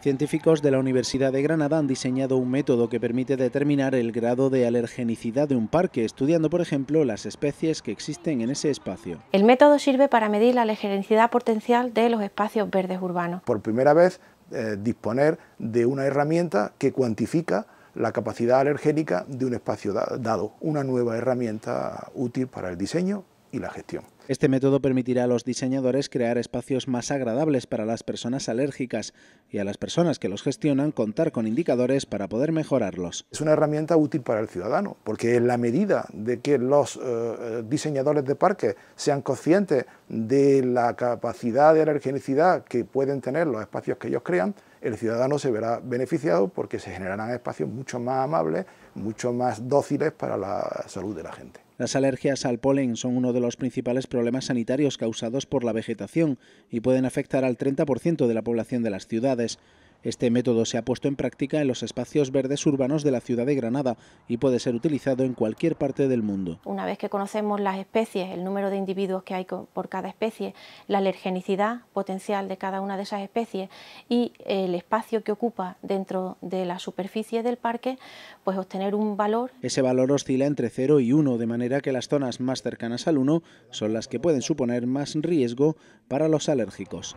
Científicos de la Universidad de Granada han diseñado un método que permite determinar el grado de alergenicidad de un parque, estudiando, por ejemplo, las especies que existen en ese espacio. El método sirve para medir la alergenicidad potencial de los espacios verdes urbanos. Por primera vez, eh, disponer de una herramienta que cuantifica la capacidad alergénica de un espacio dado, una nueva herramienta útil para el diseño la gestión. Este método permitirá a los diseñadores crear espacios más agradables para las personas alérgicas y a las personas que los gestionan contar con indicadores para poder mejorarlos. Es una herramienta útil para el ciudadano, porque en la medida de que los eh, eh, diseñadores de parques sean conscientes de la capacidad de alergenicidad que pueden tener los espacios que ellos crean, el ciudadano se verá beneficiado porque se generarán espacios mucho más amables, mucho más dóciles para la salud de la gente. Las alergias al polen son uno de los principales problemas sanitarios causados por la vegetación y pueden afectar al 30% de la población de las ciudades. Este método se ha puesto en práctica en los espacios verdes urbanos de la ciudad de Granada y puede ser utilizado en cualquier parte del mundo. Una vez que conocemos las especies, el número de individuos que hay por cada especie, la alergenicidad potencial de cada una de esas especies y el espacio que ocupa dentro de la superficie del parque, pues obtener un valor. Ese valor oscila entre 0 y 1, de manera que las zonas más cercanas al 1 son las que pueden suponer más riesgo para los alérgicos.